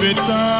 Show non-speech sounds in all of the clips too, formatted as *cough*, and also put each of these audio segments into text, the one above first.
capitão.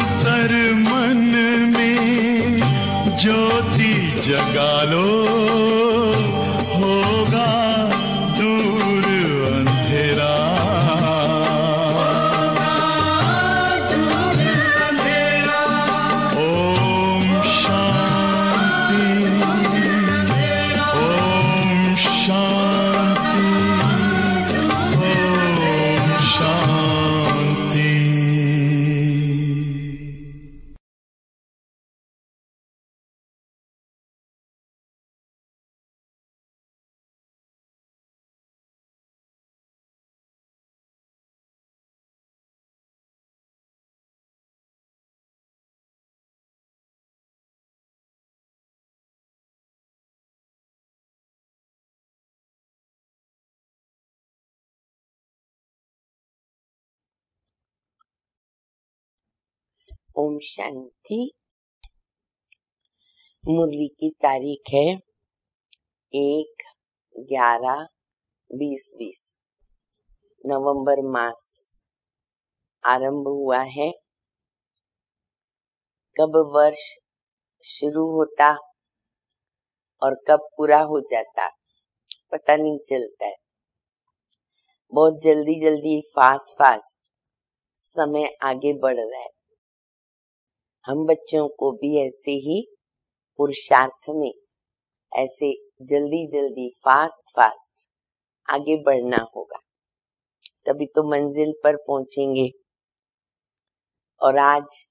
अंतर मन में ज्योति जगा लो होगा ओम शांति मुरली की तारीख है एक ग्यारह बीस बीस नवंबर मास आरंभ हुआ है कब वर्ष शुरू होता और कब पूरा हो जाता पता नहीं चलता है बहुत जल्दी जल्दी फास्ट फास्ट समय आगे बढ़ रहा है हम बच्चों को भी ऐसे ही पुरुषार्थ में ऐसे जल्दी जल्दी फास्ट फास्ट आगे बढ़ना होगा तभी तो मंजिल पर पहुंचेंगे और आज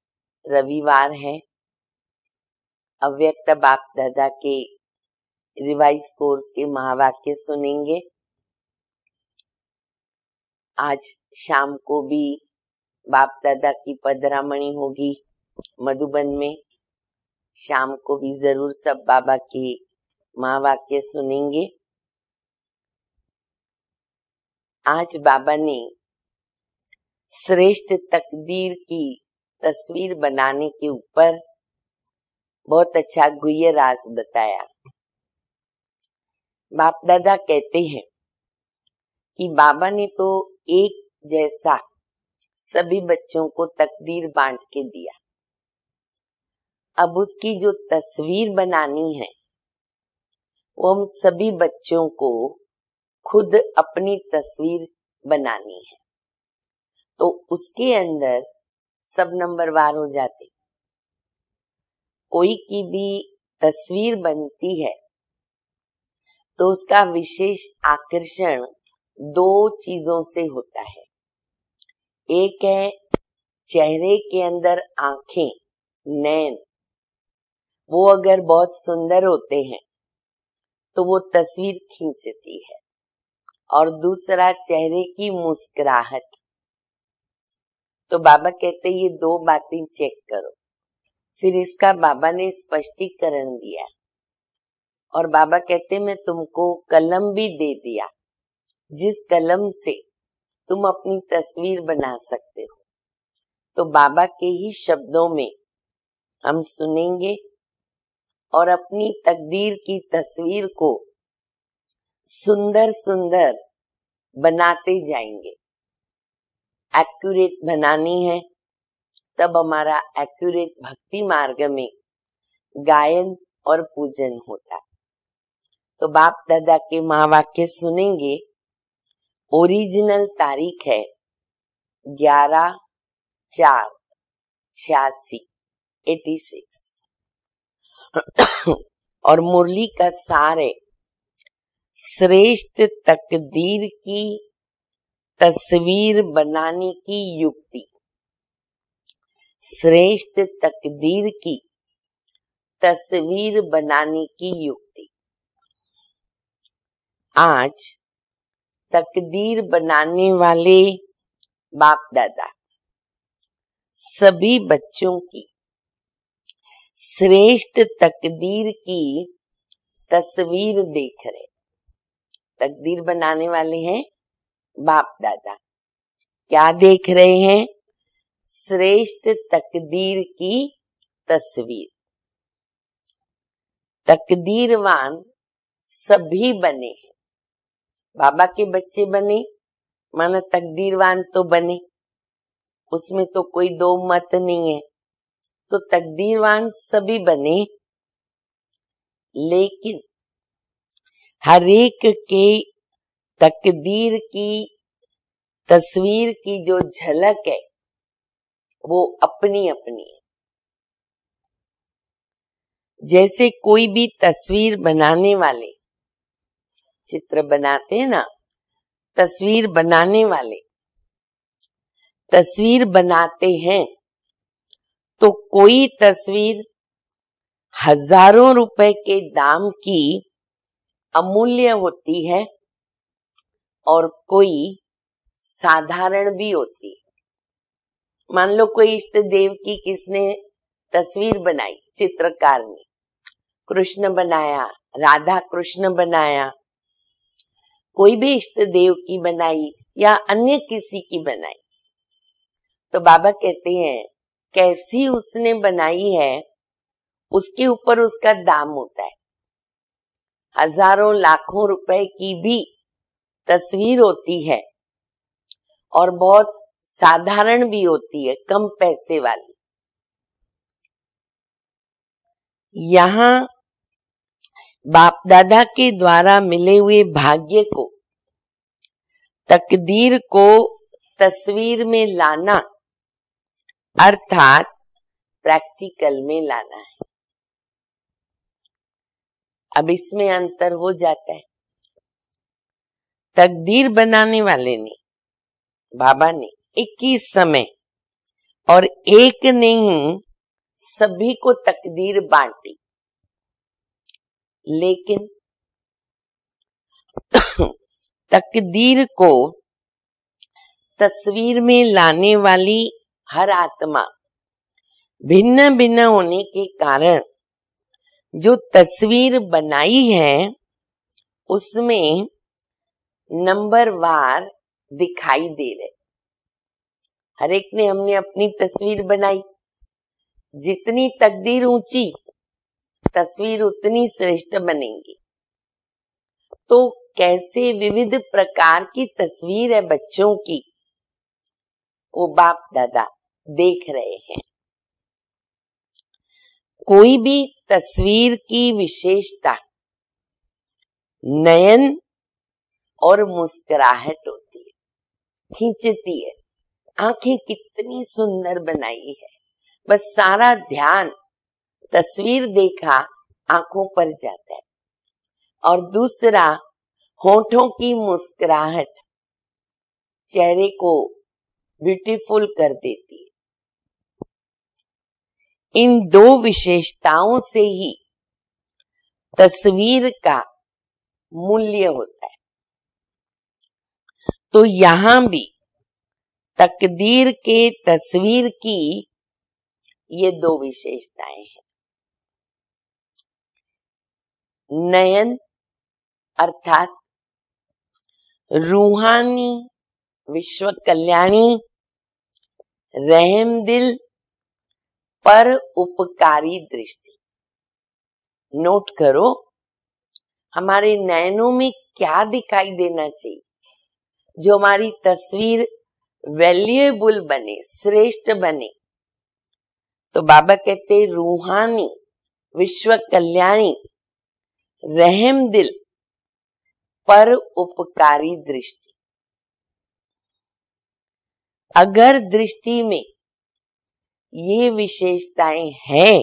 रविवार है अव्यक्त बाप दादा के रिवाइज कोर्स के महावाक्य सुनेंगे आज शाम को भी बाप दादा की पदरामणी होगी मधुबन में शाम को भी जरूर सब बाबा माँ महावाक्य सुनेंगे आज बाबा ने श्रेष्ठ तकदीर की तस्वीर बनाने के ऊपर बहुत अच्छा गुह्य राज बताया बाप दादा कहते हैं कि बाबा ने तो एक जैसा सभी बच्चों को तकदीर बांट के दिया अब उसकी जो तस्वीर बनानी है वो हम सभी बच्चों को खुद अपनी तस्वीर बनानी है तो उसके अंदर सब नंबर वार हो जाते कोई की भी तस्वीर बनती है तो उसका विशेष आकर्षण दो चीजों से होता है एक है चेहरे के अंदर आंखें नैन वो अगर बहुत सुंदर होते हैं तो वो तस्वीर खींचती है और दूसरा चेहरे की मुस्कुराहट तो बाबा कहते ये दो बातें चेक करो फिर इसका बाबा ने स्पष्टीकरण दिया और बाबा कहते मैं तुमको कलम भी दे दिया जिस कलम से तुम अपनी तस्वीर बना सकते हो तो बाबा के ही शब्दों में हम सुनेंगे और अपनी तकदीर की तस्वीर को सुंदर सुंदर बनाते जाएंगे एक्यूरेट बनानी है तब हमारा एक्यूरेट भक्ति मार्ग में गायन और पूजन होता है तो बाप दादा के महावाक्य सुनेंगे ओरिजिनल तारीख है ग्यारह चार छियासी एटी सिक्स और मुरली का सारे श्रेष्ठ तकदीर की तस्वीर बनाने की युक्ति श्रेष्ठ तकदीर की तस्वीर बनाने की युक्ति आज तकदीर बनाने वाले बाप दादा सभी बच्चों की श्रेष्ठ तकदीर की तस्वीर देख रहे तकदीर बनाने वाले हैं बाप दादा क्या देख रहे हैं श्रेष्ठ तकदीर की तस्वीर तकदीरवान सभी बने हैं बाबा के बच्चे बने माना तकदीरवान तो बने उसमें तो कोई दो मत नहीं है तो तकदीरवान सभी बने लेकिन हर एक के तकदीर की तस्वीर की जो झलक है वो अपनी अपनी है जैसे कोई भी तस्वीर बनाने वाले चित्र बनाते हैं ना तस्वीर बनाने वाले तस्वीर बनाते हैं तो कोई तस्वीर हजारों रुपए के दाम की अमूल्य होती है और कोई साधारण भी होती है मान लो कोई इष्ट देव की किसने तस्वीर बनाई चित्रकार ने कृष्ण बनाया राधा कृष्ण बनाया कोई भी इष्ट देव की बनाई या अन्य किसी की बनाई तो बाबा कहते हैं कैसी उसने बनाई है उसके ऊपर उसका दाम होता है हजारों लाखों रुपए की भी तस्वीर होती है और बहुत साधारण भी होती है कम पैसे वाली यहाँ बाप दादा के द्वारा मिले हुए भाग्य को तकदीर को तस्वीर में लाना अर्थात प्रैक्टिकल में लाना है अब इसमें अंतर हो जाता है तकदीर बनाने वाले ने बाबा ने एक ही समय और एक नहीं सभी को तकदीर बांटी लेकिन तकदीर को तस्वीर में लाने वाली हर आत्मा भिन्न भिन्न होने के कारण जो तस्वीर बनाई है उसमें नंबर वार दिखाई दे रहे हर एक ने हमने अपनी तस्वीर बनाई जितनी तकदीर ऊंची तस्वीर उतनी श्रेष्ठ बनेंगी तो कैसे विविध प्रकार की तस्वीर है बच्चों की वो बाप दादा देख रहे हैं कोई भी तस्वीर की विशेषता नयन और मुस्कुराहट होती है खींचती है आंखें कितनी सुंदर बनाई है बस सारा ध्यान तस्वीर देखा आंखों पर जाता है और दूसरा होठों की मुस्कुराहट चेहरे को ब्यूटीफुल कर देती है इन दो विशेषताओं से ही तस्वीर का मूल्य होता है तो यहां भी तकदीर के तस्वीर की ये दो विशेषताएं हैं नयन अर्थात रूहानी विश्व कल्याणी रहम दिल पर उपकारी दृष्टि नोट करो हमारे नयनों में क्या दिखाई देना चाहिए जो हमारी तस्वीर वैल्यूएबल बने श्रेष्ठ बने तो बाबा कहते रूहानी विश्व कल्याणी रहम दिल पर उपकारी दृष्टि अगर दृष्टि में ये विशेषताएं हैं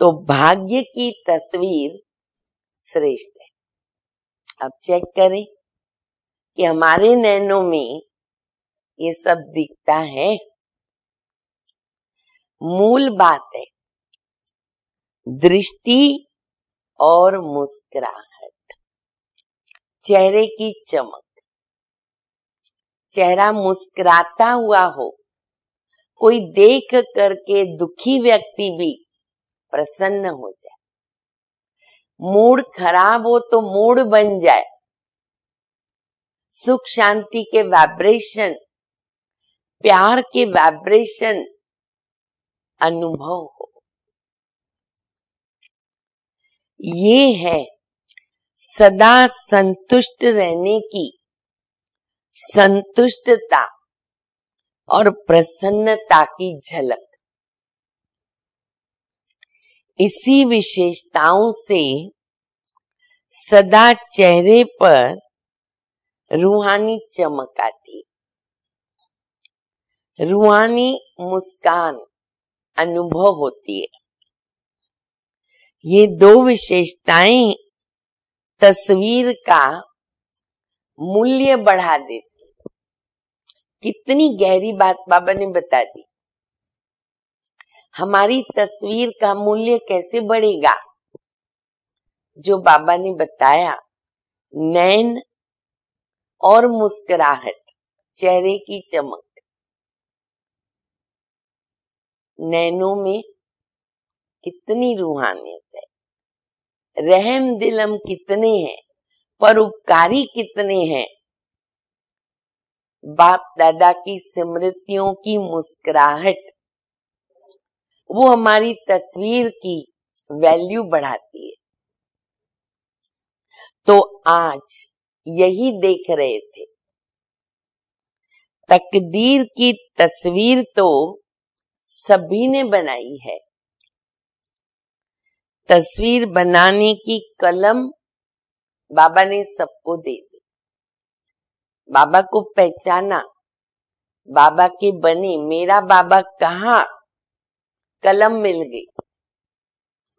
तो भाग्य की तस्वीर श्रेष्ठ है अब चेक करें कि हमारे नैनों में ये सब दिखता है मूल बात है दृष्टि और मुस्कुराहट चेहरे की चमक चेहरा मुस्कुराता हुआ हो कोई देख करके दुखी व्यक्ति भी प्रसन्न हो जाए मूड खराब हो तो मूड बन जाए सुख शांति के वाइब्रेशन प्यार के वाइब्रेशन अनुभव हो ये है सदा संतुष्ट रहने की संतुष्टता और प्रसन्नता की झलक इसी विशेषताओं से सदा चेहरे पर रूहानी चमक आती रूहानी मुस्कान अनुभव होती है ये दो विशेषताएं तस्वीर का मूल्य बढ़ा देती कितनी गहरी बात बाबा ने बता दी हमारी तस्वीर का मूल्य कैसे बढ़ेगा जो बाबा ने बताया नैन और मुस्कुराहट चेहरे की चमक नैनों में कितनी रूहानियत है रहम दिलम कितने हैं परोपकारी कितने हैं बाप दादा की स्मृतियों की मुस्कुराहट वो हमारी तस्वीर की वैल्यू बढ़ाती है तो आज यही देख रहे थे तकदीर की तस्वीर तो सभी ने बनाई है तस्वीर बनाने की कलम बाबा ने सबको दे दी बाबा को पहचाना बाबा की बनी मेरा बाबा कहा कलम मिल गई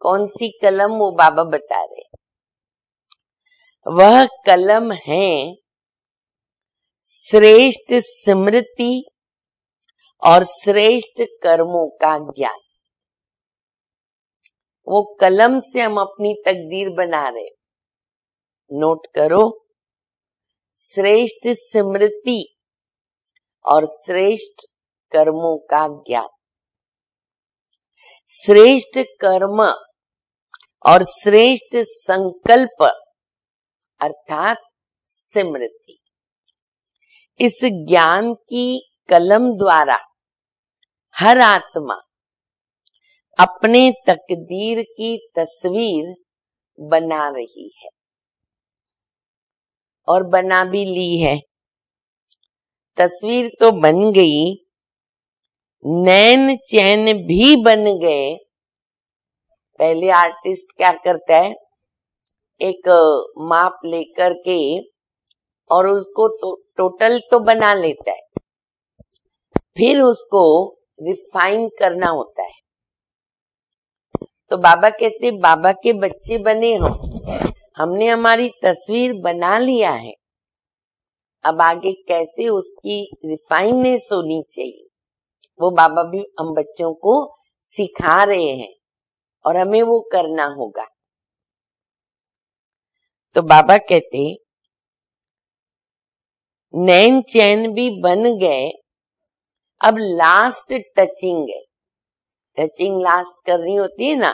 कौन सी कलम वो बाबा बता रहे वह कलम है श्रेष्ठ स्मृति और श्रेष्ठ कर्मों का ज्ञान वो कलम से हम अपनी तकदीर बना रहे नोट करो श्रेष्ठ स्मृति और श्रेष्ठ कर्मों का ज्ञान श्रेष्ठ कर्म और श्रेष्ठ संकल्प अर्थात स्मृति इस ज्ञान की कलम द्वारा हर आत्मा अपने तकदीर की तस्वीर बना रही है और बना भी ली है तस्वीर तो बन गई नैन चैन भी बन गए पहले आर्टिस्ट क्या करता है एक माप लेकर के और उसको तो, टोटल तो बना लेता है फिर उसको रिफाइन करना होता है तो बाबा कहते बाबा के बच्चे बने हो हमने हमारी तस्वीर बना लिया है अब आगे कैसे उसकी रिफाइननेस होनी चाहिए वो बाबा भी हम बच्चों को सिखा रहे हैं और हमें वो करना होगा तो बाबा कहते नैन चैन भी बन गए अब लास्ट टचिंग है टचिंग लास्ट करनी होती है ना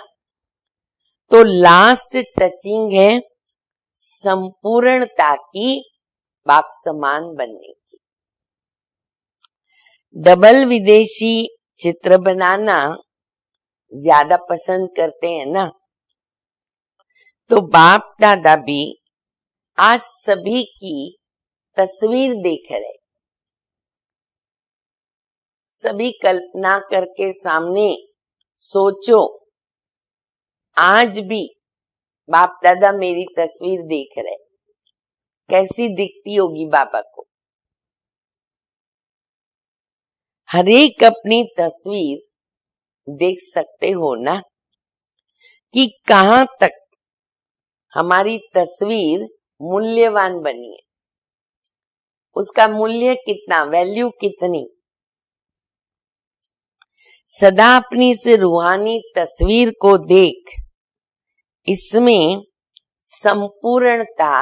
तो लास्ट टचिंग है संपूर्णता की बाप समान बनने की डबल विदेशी चित्र बनाना ज्यादा पसंद करते हैं ना तो बाप दादा भी आज सभी की तस्वीर देख रहे सभी कल्पना करके सामने सोचो आज भी बाप दादा मेरी तस्वीर देख रहे कैसी दिखती होगी बाबा को हरेक अपनी तस्वीर देख सकते हो ना कि कहां तक हमारी तस्वीर मूल्यवान बनी है उसका मूल्य कितना वैल्यू कितनी सदा अपनी से रूहानी तस्वीर को देख इसमें संपूर्णता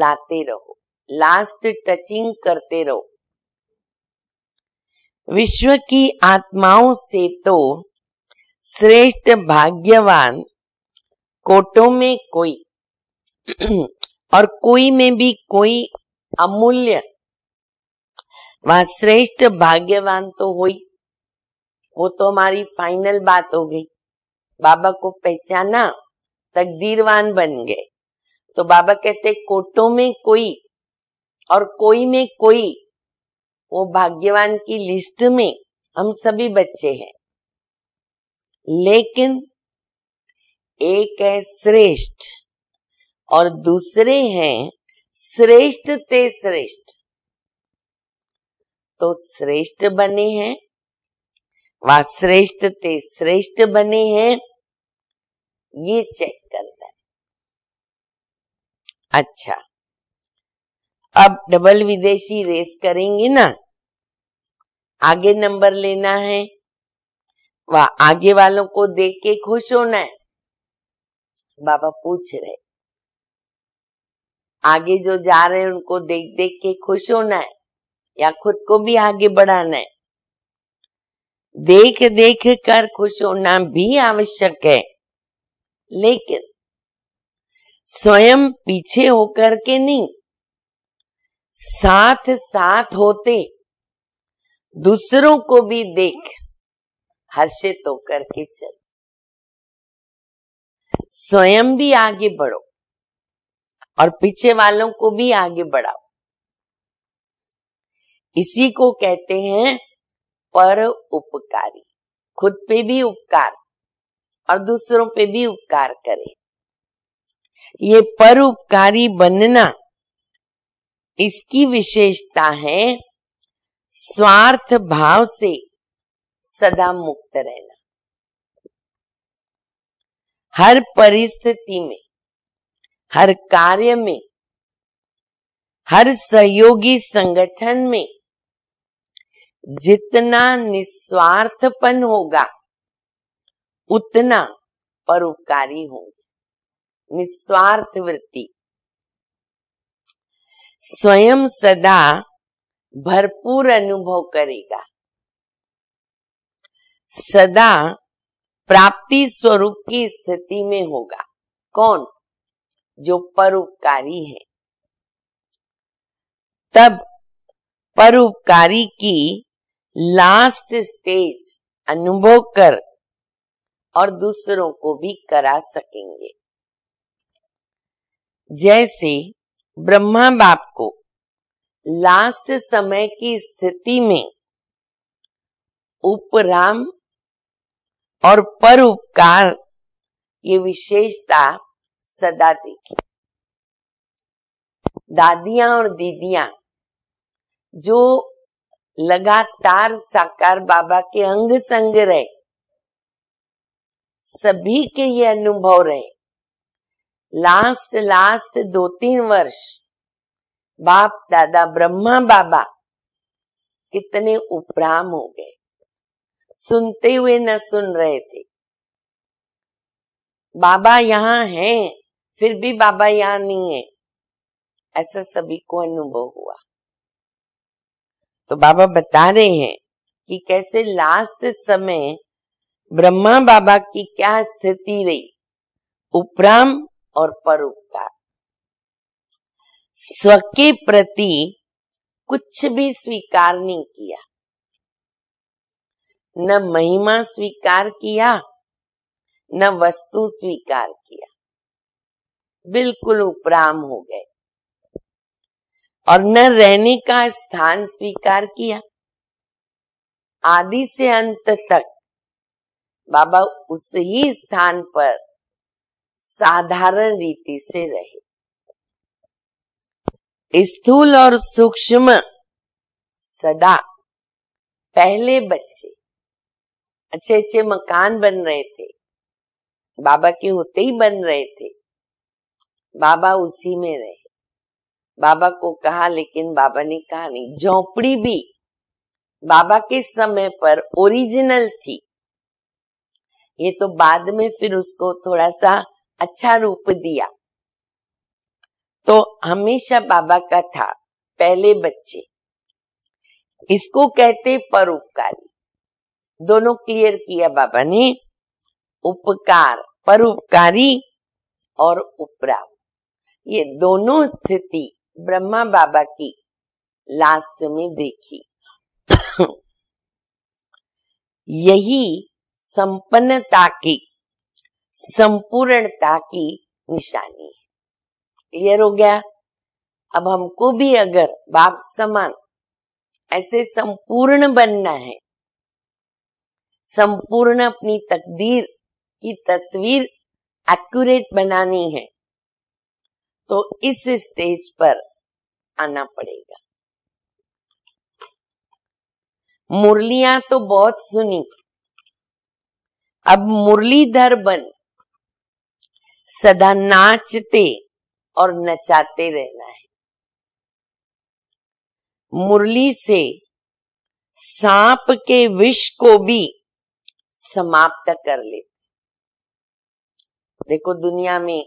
लाते रहो लास्ट टचिंग करते रहो विश्व की आत्माओं से तो श्रेष्ठ भाग्यवान कोटों में कोई *clears throat* और कोई में भी कोई अमूल्य व श्रेष्ठ भाग्यवान तो हो वो तो हमारी फाइनल बात हो गई बाबा को पहचाना तकदीरवान बन गए तो बाबा कहते कोटों में कोई और कोई में कोई वो भाग्यवान की लिस्ट में हम सभी बच्चे हैं लेकिन एक है श्रेष्ठ और दूसरे हैं श्रेष्ठ ते श्रेष्ठ तो श्रेष्ठ बने हैं व श्रेष्ठ ते श्रेष्ठ बने हैं ये चेक करना है अच्छा अब डबल विदेशी रेस करेंगे ना आगे नंबर लेना है वा आगे वालों को देख के खुश होना है बाबा पूछ रहे आगे जो जा रहे हैं उनको देख देख के खुश होना है या खुद को भी आगे बढ़ाना है देख देख कर खुश होना भी आवश्यक है लेकिन स्वयं पीछे होकर के नहीं साथ साथ होते दूसरों को भी देख हर्षित होकर के चल स्वयं भी आगे बढ़ो और पीछे वालों को भी आगे बढ़ाओ इसी को कहते हैं पर उपकारी खुद पे भी उपकार और दूसरों पे भी उपकार करे ये परोपकारी बनना इसकी विशेषता है स्वार्थ भाव से सदा मुक्त रहना हर परिस्थिति में हर कार्य में हर सहयोगी संगठन में जितना निस्वार्थपन होगा उतना परोपकारी होंगे निस्वार्थ वृत्ति स्वयं सदा भरपूर अनुभव करेगा सदा प्राप्ति स्वरूप की स्थिति में होगा कौन जो परोपकारी है तब परोपकारी की लास्ट स्टेज अनुभव कर और दूसरों को भी करा सकेंगे जैसे ब्रह्मा बाप को लास्ट समय की स्थिति में उपराम और पर उपकार ये विशेषता सदा देखी दादियां और दीदियां जो लगातार साकार बाबा के अंग संग रहे सभी के ये अनुभव रहे लास्ट लास्ट दो तीन वर्ष बाप दादा ब्रह्मा बाबा कितने उपराम हो गए सुनते हुए न सुन रहे थे बाबा यहाँ है फिर भी बाबा यहाँ नहीं है ऐसा सभी को अनुभव हुआ तो बाबा बता रहे हैं कि कैसे लास्ट समय ब्रह्मा बाबा की क्या स्थिति रही उपराम और परोपकार स्व के प्रति कुछ भी स्वीकार नहीं किया न महिमा स्वीकार किया न वस्तु स्वीकार किया बिल्कुल उपराम हो गए और न रहने का स्थान स्वीकार किया आदि से अंत तक बाबा उस ही स्थान पर साधारण रीति से रहे स्थूल और सूक्ष्म सदा पहले बच्चे अच्छे अच्छे मकान बन रहे थे बाबा के होते ही बन रहे थे बाबा उसी में रहे बाबा को कहा लेकिन बाबा ने कहा नहीं झोपड़ी भी बाबा के समय पर ओरिजिनल थी ये तो बाद में फिर उसको थोड़ा सा अच्छा रूप दिया तो हमेशा बाबा का था पहले बच्चे इसको कहते परोपकारी दोनों क्लियर किया बाबा ने उपकार परोपकारी और उपरा ये दोनों स्थिति ब्रह्मा बाबा की लास्ट में देखी यही संपन्नता की संपूर्णता की निशानी है क्लियर हो गया अब हमको भी अगर बाप समान ऐसे संपूर्ण बनना है संपूर्ण अपनी तकदीर की तस्वीर एक्यूरेट बनानी है तो इस स्टेज पर आना पड़ेगा मुरलियां तो बहुत सुनी अब मुरलीधर बन सदा नाचते और नचाते रहना है मुरली से सांप के विष को भी समाप्त कर लेते देखो दुनिया में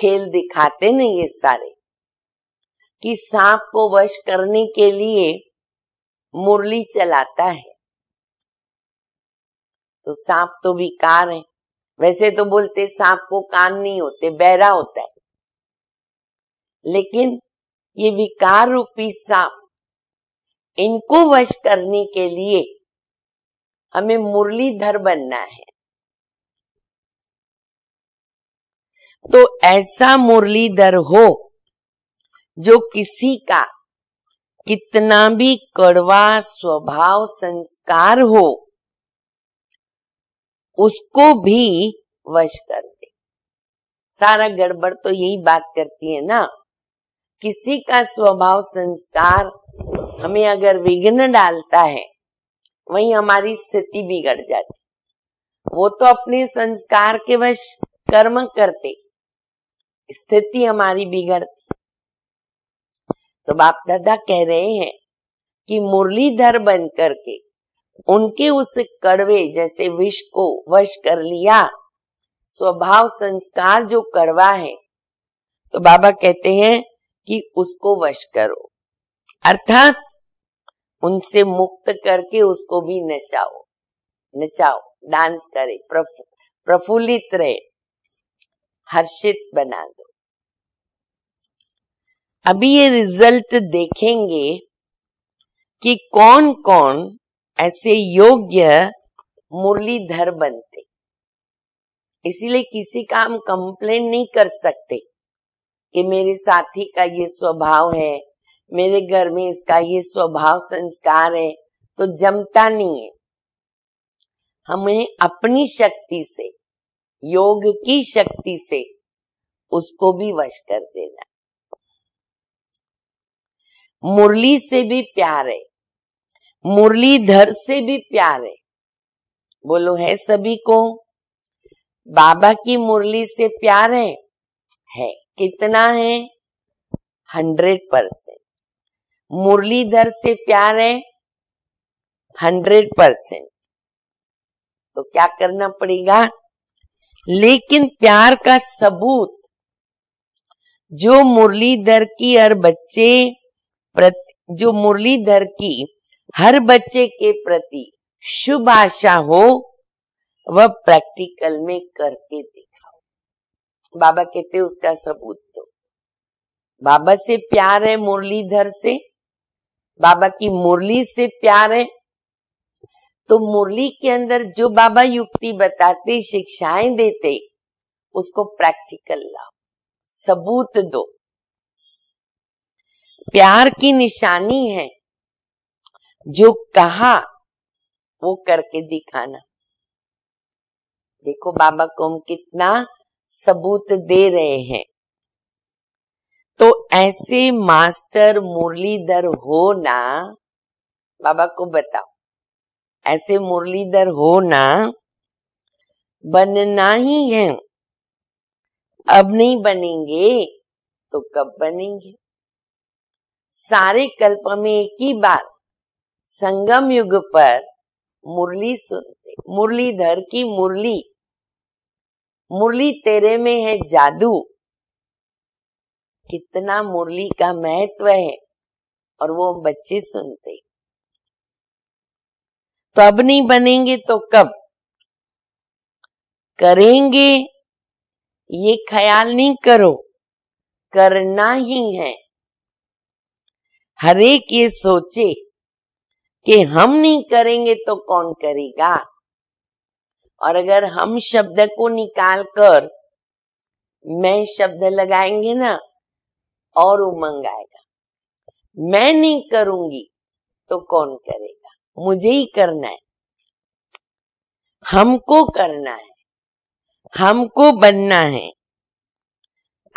खेल दिखाते नहीं ये सारे कि सांप को वश करने के लिए मुरली चलाता है तो सांप तो विकार है वैसे तो बोलते सांप को कान नहीं होते बहरा होता है लेकिन ये विकार रूपी सांप इनको वश करने के लिए हमें मुरलीधर बनना है तो ऐसा मुरलीधर हो जो किसी का कितना भी कड़वा स्वभाव संस्कार हो उसको भी वश कर दे सारा गड़बड़ तो यही बात करती है ना किसी का स्वभाव संस्कार हमें अगर विघ्न डालता है वही हमारी स्थिति बिगड़ जाती वो तो अपने संस्कार के वश कर्म करते स्थिति हमारी बिगड़ती तो बाप दादा कह रहे हैं कि मुरलीधर बन करके उनके उस कड़वे जैसे विष को वश कर लिया स्वभाव संस्कार जो कड़वा है तो बाबा कहते हैं कि उसको वश करो अर्थात उनसे मुक्त करके उसको भी नचाओ नचाओ डांस करे प्रफुल्लित रहे हर्षित बना दो अभी ये रिजल्ट देखेंगे कि कौन कौन ऐसे योग्य मुरलीधर बनते इसीलिए किसी का हम कंप्लेन नहीं कर सकते कि मेरे साथी का ये स्वभाव है मेरे घर में इसका ये स्वभाव संस्कार है तो जमता नहीं है हमें अपनी शक्ति से योग की शक्ति से उसको भी वश कर देना मुरली से भी प्यार है मुरलीधर से भी प्यारे बोलो है सभी को बाबा की मुरली से प्यार है है कितना है हंड्रेड परसेंट मुरलीधर से प्यार है हंड्रेड परसेंट तो क्या करना पड़ेगा लेकिन प्यार का सबूत जो मुरलीधर की और बच्चे प्रत, जो मुरलीधर की हर बच्चे के प्रति शुभ आशा हो वह प्रैक्टिकल में करके दिखाओ बाबा कहते उसका सबूत दो बाबा से प्यार है मुरलीधर से बाबा की मुरली से प्यार है तो मुरली के अंदर जो बाबा युक्ति बताते शिक्षाएं देते उसको प्रैक्टिकल लाओ सबूत दो प्यार की निशानी है जो कहा वो करके दिखाना देखो बाबा को हम कितना सबूत दे रहे हैं तो ऐसे मास्टर मुरलीधर हो ना बाबा को बताओ ऐसे मुरलीधर हो ना बनना ही है अब नहीं बनेंगे तो कब बनेंगे सारे कल्प में एक ही बार संगम युग पर मुरली सुनते मुरलीधर की मुरली मुरली तेरे में है जादू कितना मुरली का महत्व है और वो बच्चे सुनते तो अब नहीं बनेंगे तो कब करेंगे ये ख्याल नहीं करो करना ही है हरेक ये सोचे कि हम नहीं करेंगे तो कौन करेगा और अगर हम शब्द को निकाल कर मैं शब्द लगाएंगे ना और उमंग आएगा मैं नहीं करूंगी तो कौन करेगा मुझे ही करना है हमको करना है हमको बनना है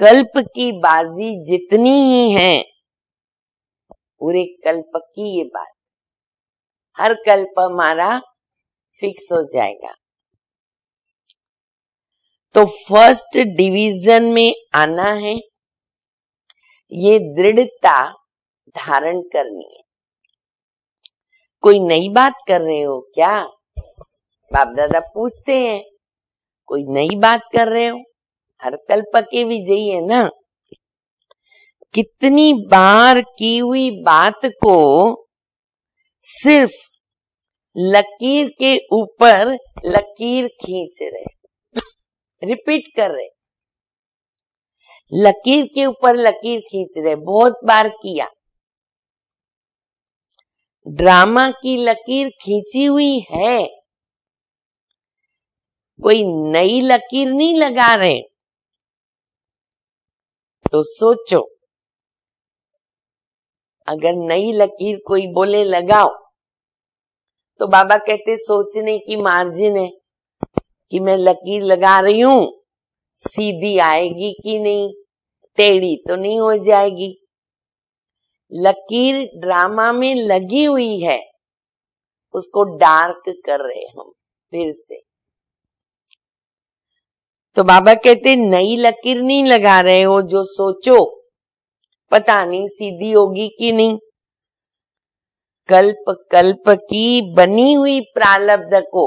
कल्प की बाजी जितनी ही है पूरे कल्प की ये बात हर कल्प हमारा फिक्स हो जाएगा तो फर्स्ट डिवीजन में आना है ये दृढ़ता धारण करनी है कोई नई बात कर रहे हो क्या बाप दादा पूछते हैं कोई नई बात कर रहे हो हर कल्प के विजयी है ना कितनी बार की हुई बात को सिर्फ लकीर के ऊपर लकीर खींच रहे *laughs* रिपीट कर रहे लकीर के ऊपर लकीर खींच रहे बहुत बार किया ड्रामा की लकीर खींची हुई है कोई नई लकीर नहीं लगा रहे तो सोचो अगर नई लकीर कोई बोले लगाओ तो बाबा कहते सोचने की मार्जिन है कि मैं लकीर लगा रही हूं सीधी आएगी कि नहीं टेढ़ी तो नहीं हो जाएगी लकीर ड्रामा में लगी हुई है उसको डार्क कर रहे हम फिर से तो बाबा कहते नई लकीर नहीं लगा रहे हो जो सोचो पता नहीं सीधी होगी कि नहीं कल्प कल्प की बनी हुई प्रालब्ध को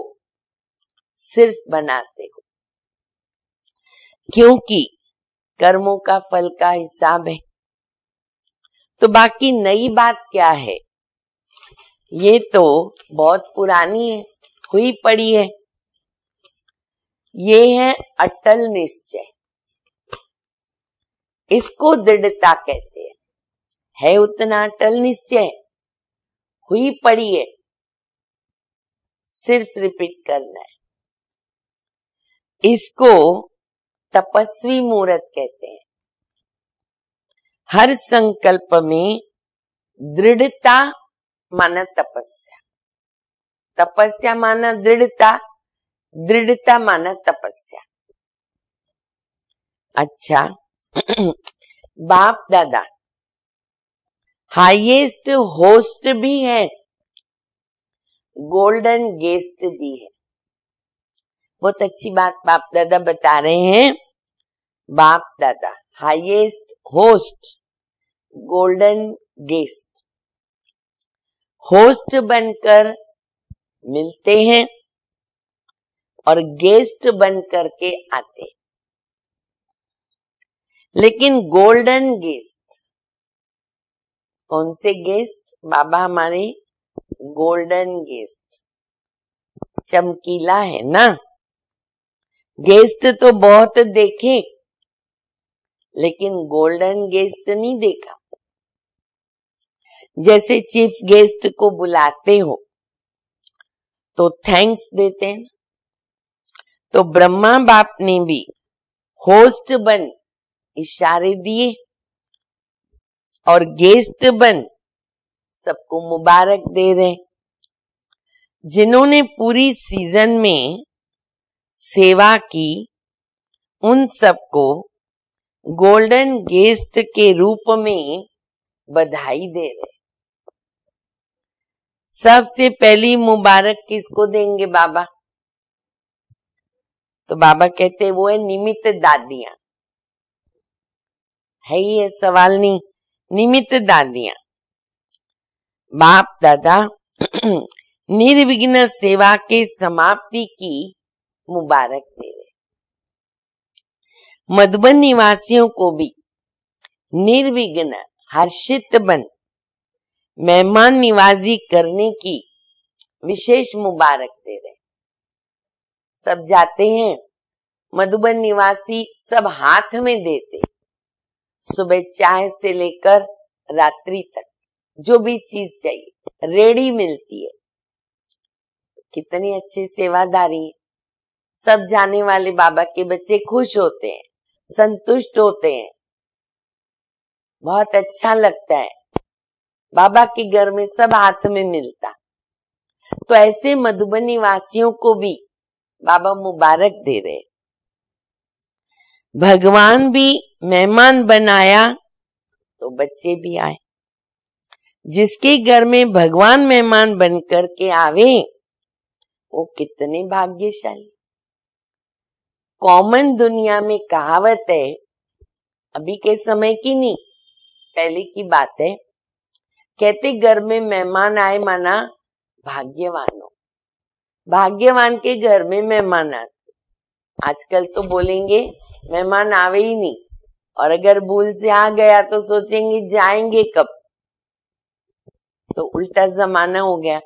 सिर्फ बनाते हो क्योंकि कर्मों का फल का हिसाब है तो बाकी नई बात क्या है ये तो बहुत पुरानी है हुई पड़ी है ये है अटल निश्चय इसको दृढ़ता कहते हैं है उतना अटल निश्चय हुई पड़ी है सिर्फ रिपीट करना है इसको तपस्वी मुहूर्त कहते हैं हर संकल्प में दृढ़ता माना तपस्या तपस्या माना दृढ़ता दृढ़ता माना तपस्या अच्छा बाप दादा हाईएस्ट होस्ट भी है गोल्डन गेस्ट भी है बहुत अच्छी बात बाप दादा बता रहे हैं बाप दादा highest host golden guest host बनकर मिलते हैं और गेस्ट बन करके आते लेकिन गोल्डन गेस्ट कौन से गेस्ट बाबा हमारे गोल्डन गेस्ट चमकीला है ना गेस्ट तो बहुत देखे लेकिन गोल्डन गेस्ट नहीं देखा जैसे चीफ गेस्ट को बुलाते हो तो थैंक्स देते हैं तो ब्रह्मा बाप ने भी होस्ट बन इशारे दिए और गेस्ट बन सबको मुबारक दे रहे जिन्होंने पूरी सीजन में सेवा की उन सबको गोल्डन गेस्ट के रूप में बधाई दे रहे सबसे पहली मुबारक किसको देंगे बाबा तो बाबा कहते वो है निमित्त दादियां है ही है सवाल नहीं निमित्त दादिया बाप दादा निर्विघ्न सेवा के समाप्ति की मुबारक रहे मधुबन निवासियों को भी निर्विघ्न हर्षित बन मेहमान निवाजी करने की विशेष मुबारक दे रहे सब जाते हैं मधुबन निवासी सब हाथ में देते सुबह चाय से लेकर रात्रि तक जो भी चीज चाहिए रेडी मिलती है कितनी अच्छी सेवादारी है सब जाने वाले बाबा के बच्चे खुश होते हैं संतुष्ट होते हैं बहुत अच्छा लगता है बाबा के घर में सब हाथ में मिलता तो ऐसे मधुबनी वासियों को भी बाबा मुबारक दे रहे भगवान भी मेहमान बनाया तो बच्चे भी आए जिसके घर में भगवान मेहमान बन करके आवे वो कितने भाग्यशाली कॉमन दुनिया में कहावत है अभी के समय की नहीं पहले की बात है कहते घर में मेहमान आए माना हो भाग्यवान के घर में मेहमान आते आजकल तो बोलेंगे मेहमान आवे ही नहीं और अगर भूल से आ गया तो सोचेंगे जाएंगे कब तो उल्टा जमाना हो गया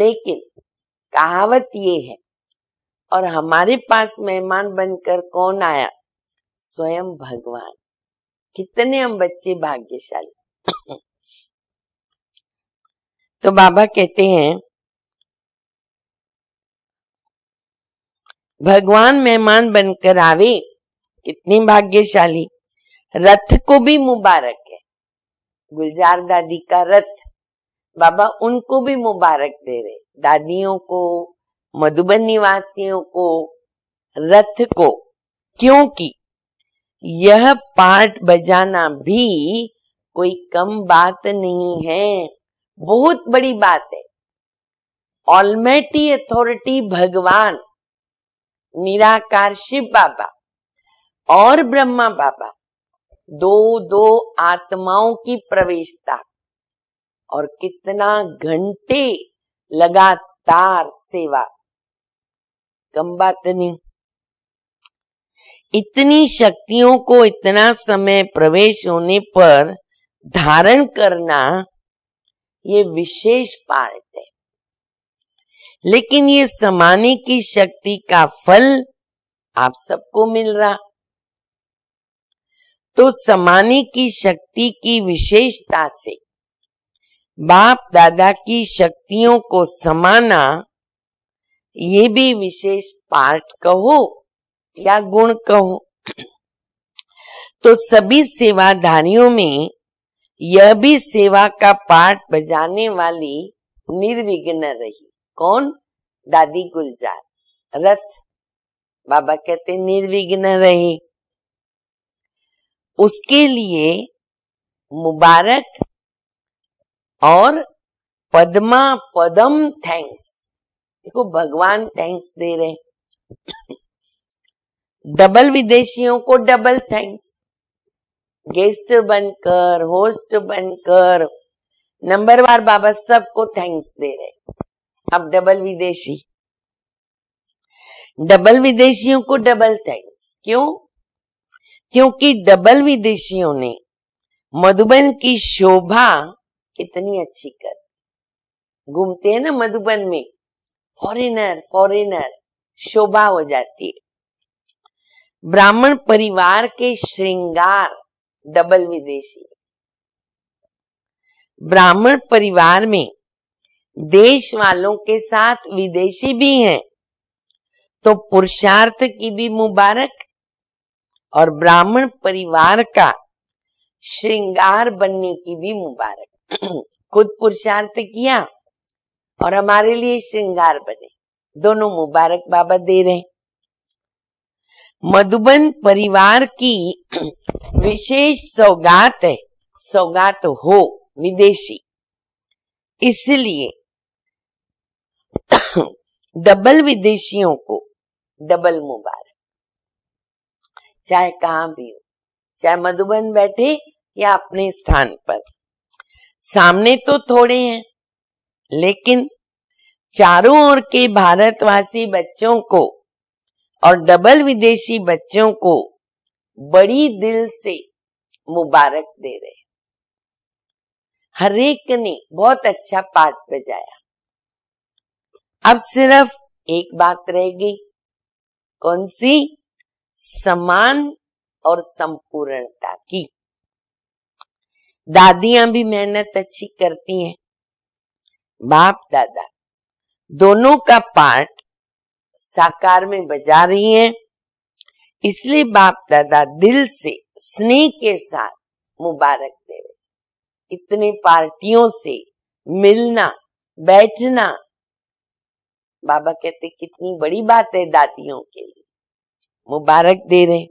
लेकिन कहावत ये है और हमारे पास मेहमान बनकर कौन आया स्वयं भगवान कितने हम बच्चे भाग्यशाली तो बाबा कहते हैं भगवान मेहमान बनकर आवे कितनी भाग्यशाली रथ को भी मुबारक है गुलजार दादी का रथ बाबा उनको भी मुबारक दे रहे दादियों को मधुबन निवासियों को रथ को क्योंकि यह पाठ बजाना भी कोई कम बात नहीं है बहुत बड़ी बात है ऑलमेटी अथॉरिटी भगवान निराकार शिव बाबा और ब्रह्मा बाबा दो दो आत्माओं की प्रवेशता और कितना घंटे लगातार सेवा कम बात नहीं इतनी शक्तियों को इतना समय प्रवेश होने पर धारण करना ये विशेष पार्ट है लेकिन ये समाने की शक्ति का फल आप सबको मिल रहा तो समानी की शक्ति की विशेषता से बाप दादा की शक्तियों को समाना ये भी विशेष पार्ट कहो या गुण कहो तो सभी सेवाधारियों में यह भी सेवा का पाठ बजाने वाली निर्विघ्न रही कौन दादी गुलजार रथ बाबा कहते निर्विघ्न रहे उसके लिए मुबारक और पद्मा पदम थैंक्स देखो भगवान थैंक्स दे रहे डबल विदेशियों को डबल थैंक्स गेस्ट बनकर होस्ट बनकर नंबरवार बाबा सबको थैंक्स दे रहे अब डबल विदेशी डबल विदेशियों को डबल थैंक्स क्यों क्योंकि डबल विदेशियों ने मधुबन की शोभा कितनी अच्छी कर घूमते हैं ना मधुबन में फॉरेनर फॉरेनर शोभा हो जाती है ब्राह्मण परिवार के श्रृंगार डबल विदेशी ब्राह्मण परिवार में देश वालों के साथ विदेशी भी हैं तो पुरुषार्थ की भी मुबारक और ब्राह्मण परिवार का श्रृंगार बनने की भी मुबारक *clears throat* खुद पुरुषार्थ किया और हमारे लिए श्रृंगार बने दोनों मुबारक बाबा दे रहे मधुबन परिवार की *clears throat* विशेष सौगात है सौगात हो विदेशी इसलिए *clears throat* डबल विदेशियों को डबल मुबारक चाहे कहाँ भी हो चाहे मधुबन बैठे या अपने स्थान पर सामने तो थोड़े हैं लेकिन चारों ओर के भारतवासी बच्चों को और डबल विदेशी बच्चों को बड़ी दिल से मुबारक दे रहे हरेक ने बहुत अच्छा पाठ बजाया अब सिर्फ एक बात रह गई कौन सी समान और संपूर्णता की दादियां भी मेहनत अच्छी करती हैं बाप दादा दोनों का पार्ट साकार में बजा रही हैं इसलिए बाप दादा दिल से स्नेह के साथ मुबारक दे रहे इतने पार्टियों से मिलना बैठना बाबा कहते कितनी बड़ी बात है दादियों के लिए मुबारक दे रहे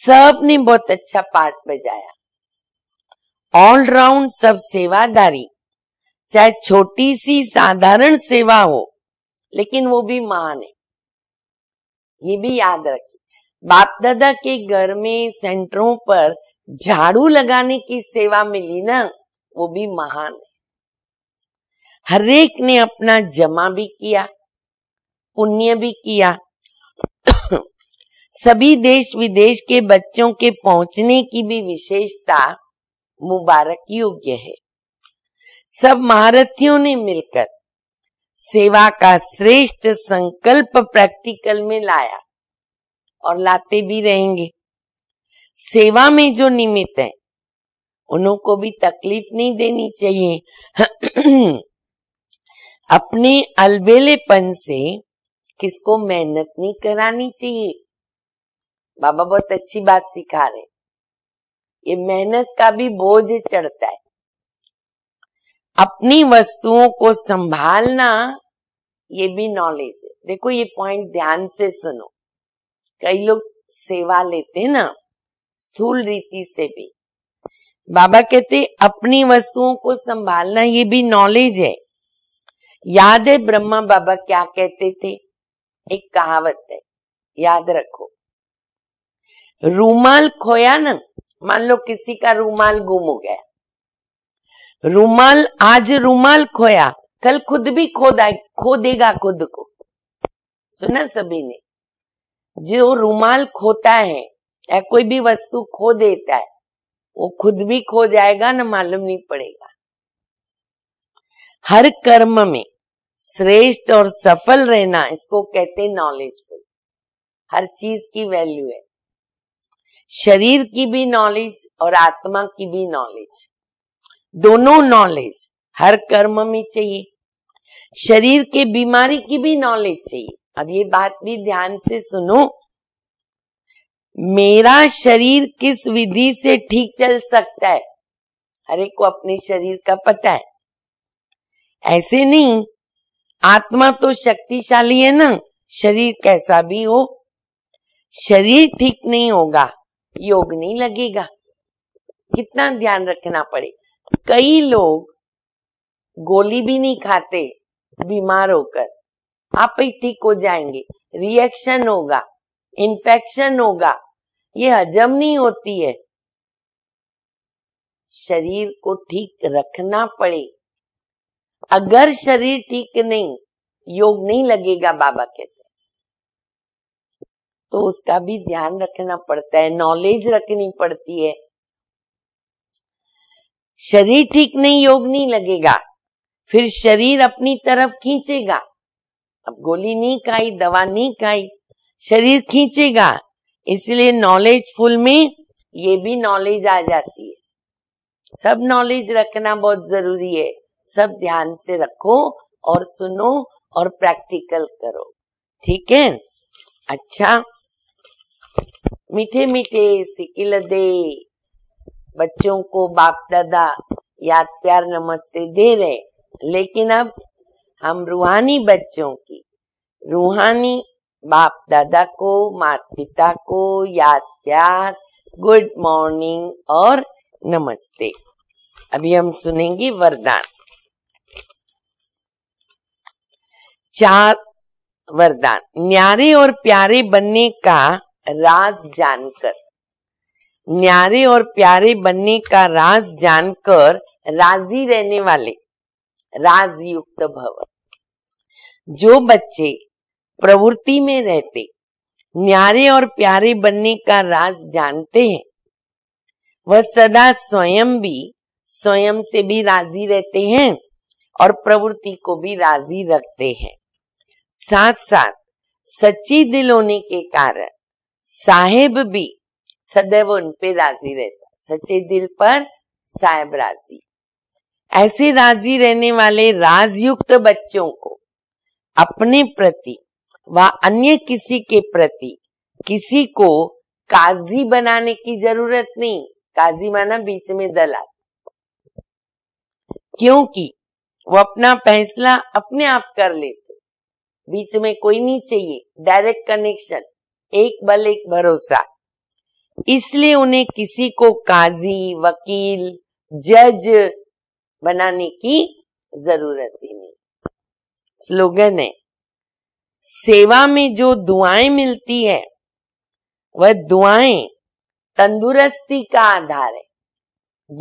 सब ने बहुत अच्छा पार्ट बजाया ऑलराउंड सब सेवादारी चाहे छोटी सी साधारण सेवा हो लेकिन वो भी महान है ये भी याद रखिए बाप दादा के घर में सेंटरों पर झाड़ू लगाने की सेवा मिली ना वो भी महान है हरेक ने अपना जमा भी किया पुण्य भी किया सभी देश विदेश के बच्चों के पहुंचने की भी विशेषता मुबारक योग्य है सब महारथियों ने मिलकर सेवा का श्रेष्ठ संकल्प प्रैक्टिकल में लाया और लाते भी रहेंगे सेवा में जो निमित्त है उनको भी तकलीफ नहीं देनी चाहिए *clears throat* अपने अलबेलेपन से किसको मेहनत नहीं करानी चाहिए बाबा बहुत अच्छी बात सिखा रहे ये मेहनत का भी बोझ चढ़ता है अपनी वस्तुओं को संभालना ये भी नॉलेज है देखो ये पॉइंट ध्यान से सुनो कई लोग सेवा लेते हैं ना स्थूल रीति से भी बाबा कहते अपनी वस्तुओं को संभालना ये भी नॉलेज है याद है ब्रह्मा बाबा क्या कहते थे एक कहावत है याद रखो रूमाल खोया ना मान लो किसी का रूमाल गुम हो गया रूमाल आज रूमाल खोया कल खुद भी खो खो देगा खुद को सुना सभी ने जो रूमाल खोता है या कोई भी वस्तु खो देता है वो खुद भी खो जाएगा ना मालूम नहीं पड़ेगा हर कर्म में श्रेष्ठ और सफल रहना इसको कहते नॉलेजफुल हर चीज की वैल्यू है शरीर की भी नॉलेज और आत्मा की भी नॉलेज दोनों नॉलेज हर कर्म में चाहिए शरीर के बीमारी की भी नॉलेज चाहिए अब ये बात भी ध्यान से सुनो मेरा शरीर किस विधि से ठीक चल सकता है हर एक को अपने शरीर का पता है ऐसे नहीं आत्मा तो शक्तिशाली है ना शरीर कैसा भी हो शरीर ठीक नहीं होगा योग नहीं लगेगा कितना ध्यान रखना पड़े कई लोग गोली भी नहीं खाते बीमार होकर आप ही ठीक हो जाएंगे रिएक्शन होगा इन्फेक्शन होगा ये हजम नहीं होती है शरीर को ठीक रखना पड़े अगर शरीर ठीक नहीं योग नहीं लगेगा बाबा कहते तो उसका भी ध्यान रखना पड़ता है नॉलेज रखनी पड़ती है शरीर ठीक नहीं योग नहीं लगेगा फिर शरीर अपनी तरफ खींचेगा अब गोली नहीं खाई दवा नहीं खाई शरीर खींचेगा इसलिए नॉलेज फुल में ये भी नॉलेज आ जाती है सब नॉलेज रखना बहुत जरूरी है सब ध्यान से रखो और सुनो और प्रैक्टिकल करो ठीक है अच्छा मीठे मीठे सिकिल दे बच्चों को बाप दादा याद प्यार नमस्ते दे रहे लेकिन अब हम रूहानी बच्चों की रूहानी बाप दादा को माता पिता को याद प्यार गुड मॉर्निंग और नमस्ते अभी हम सुनेंगे वरदान चार वरदान न्यारे और प्यारे बनने का राज जानकर न्यारे और प्यारे बनने का राज जानकर राजी रहने वाले राजयुक्त भव जो बच्चे प्रवृत्ति में रहते न्यारे और प्यारे बनने का राज जानते हैं वह सदा स्वयं भी स्वयं से भी राजी रहते हैं और प्रवृत्ति को भी राजी रखते हैं साथ साथ सच्ची दिल होने के कारण साहेब भी सदैव उन पे राजी रहता सच्चे दिल पर साहेब राजी ऐसे राजी रहने वाले राजयुक्त बच्चों को अपने प्रति व अन्य किसी के प्रति किसी को काजी बनाने की जरूरत नहीं काजी माना बीच में दलाल क्योंकि वो अपना फैसला अपने आप कर लेते बीच में कोई नहीं चाहिए डायरेक्ट कनेक्शन एक बल एक भरोसा इसलिए उन्हें किसी को काजी वकील जज बनाने की जरूरत ही नहीं स्लोगन है सेवा में जो दुआएं मिलती है वह दुआएं तंदुरुस्ती का आधार है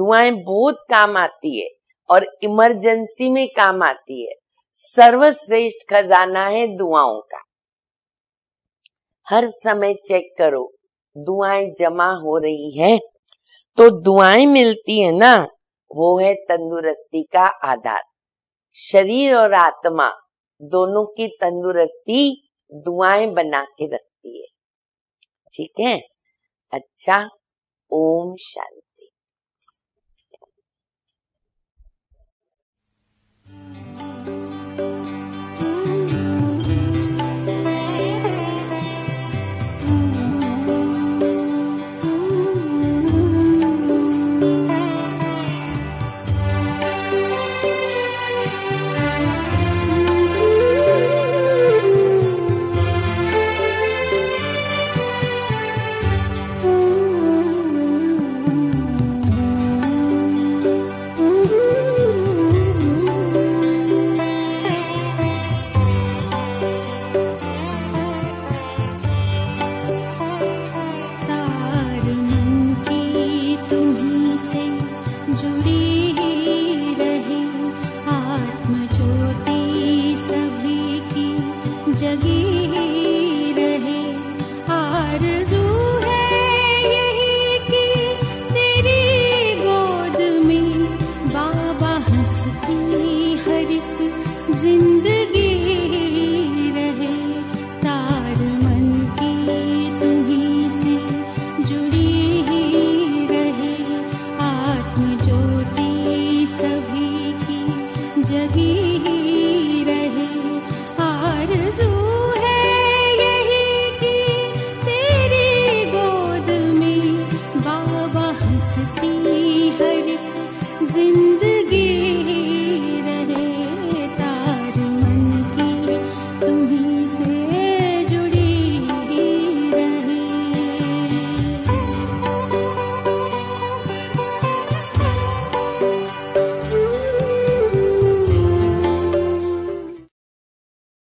दुआएं बहुत काम आती है और इमरजेंसी में काम आती है सर्वश्रेष्ठ खजाना है दुआओं का हर समय चेक करो दुआएं जमा हो रही है तो दुआएं मिलती है ना वो है तंदुरुस्ती का आधार शरीर और आत्मा दोनों की तंदुरुस्ती दुआएं बना के रखती है ठीक है अच्छा ओम शांति